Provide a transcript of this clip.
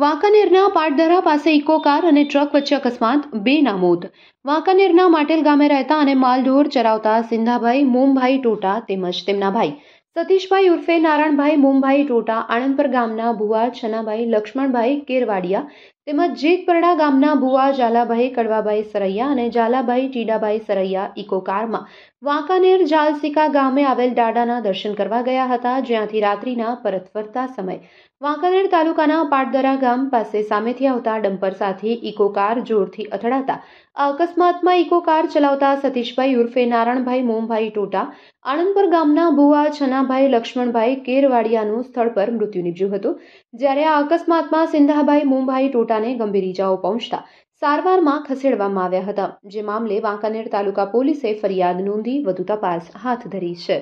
વાંકાનેરના પાટધરા પાસે eco car અને truck વચ્ચે અકસ્માત બે નામોદ વાંકાનેરના માટેલ ગામે રહેતા અને માલઢોર ચરાવતા સિંધાભાઈ મોમભાઈ ટોટા તેમજ તેમના ભાઈ સતીશભાઈ ઉર્ફે નારાયણભાઈ મોમભાઈ ટોટા આણંદપર ગામના ભુવા છનાભાઈ લક્ષ્મણભાઈ કેરવાડિયા તેમજ જેતપરડા ગામના ભુવા ઝાલાભાઈ કડવાભાઈ સરૈયા અને ઝાલાભાઈ ટીડાભાઈ સરૈયા ઇકો કારમાં વાંકાનેર જાલસિકા ગામે આવેલ દાડાના દર્શન કરવા ગયા હતા જ્યાંથી રાત્રિના પરત ફરતા સમય વાંકાનેર તાલુકાના પાટદરા ગામ પાસે સામેથી આવતા ડમ્પર સાથે ઇકો કાર જોરથી અથડાતા અકસ્માતમાં ઇકો કાર ચલાવતા સતીશભાઈ ઉર્ફે નારાયણભાઈ મોમભાઈ ટોટા આણંદપર ગામના ભુવા છનાભાઈ લક્ષ્મણભાઈ કેરવાડિયાનું સ્થળ પર મૃત્યુ નીપજ્યું હતું જ્યારે આ અકસ્માતમાં સિંધાભાઈ મોમભાઈ ટોટા પોતાને ગંભીર ઇજાઓ પહોંચતા સારવારમાં ખસેડવામાં આવ્યા હતા જે મામલે વાંકાનેર તાલુકા પોલીસે ફરિયાદ નોંધી વધુ તપાસ હાથ ધરી છે